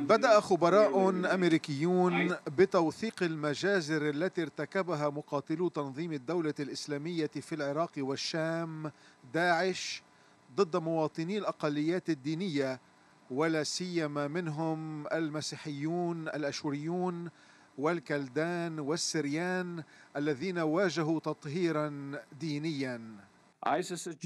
بدأ خبراء أمريكيون بتوثيق المجازر التي ارتكبها مقاتلو تنظيم الدولة الإسلامية في العراق والشام داعش ضد مواطني الأقليات الدينية ولا سيما منهم المسيحيون الأشوريون والكلدان والسريان الذين واجهوا تطهيرا دينيا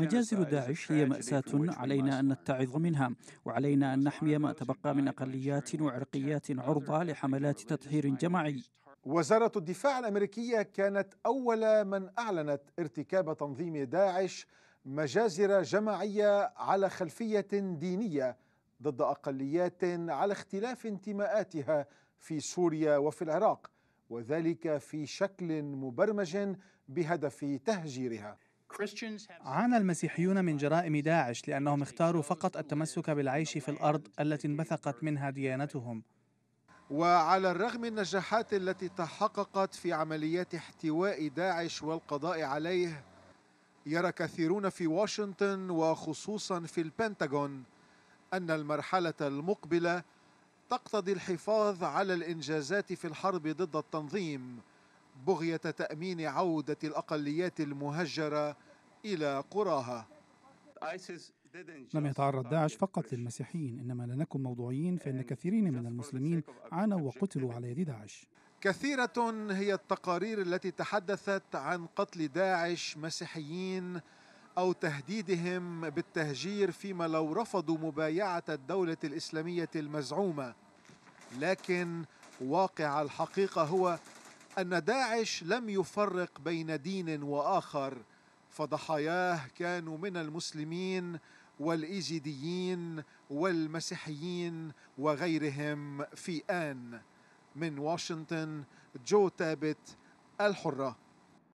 مجازر داعش هي مأساة علينا أن نتعظ منها وعلينا أن نحمي ما تبقى من أقليات وعرقيات عرضة لحملات تطهير جماعي وزارة الدفاع الأمريكية كانت أول من أعلنت ارتكاب تنظيم داعش مجازر جماعية على خلفية دينية ضد أقليات على اختلاف انتماءاتها في سوريا وفي العراق وذلك في شكل مبرمج بهدف تهجيرها عانى المسيحيون من جرائم داعش لأنهم اختاروا فقط التمسك بالعيش في الأرض التي انبثقت منها ديانتهم وعلى الرغم من النجاحات التي تحققت في عمليات احتواء داعش والقضاء عليه يرى كثيرون في واشنطن وخصوصا في البنتاغون أن المرحلة المقبلة تقتضي الحفاظ على الإنجازات في الحرب ضد التنظيم بغية تأمين عودة الأقليات المهجرة إلى قراها لم يتعرض داعش فقط للمسيحيين إنما لنكن موضوعيين فإن كثيرين من المسلمين عانوا وقتلوا على يد داعش كثيرة هي التقارير التي تحدثت عن قتل داعش مسيحيين أو تهديدهم بالتهجير فيما لو رفضوا مبايعة الدولة الإسلامية المزعومة لكن واقع الحقيقة هو أن داعش لم يفرق بين دين وآخر فضحاياه كانوا من المسلمين والإيزيديين والمسيحيين وغيرهم في آن من واشنطن جو تابت الحرة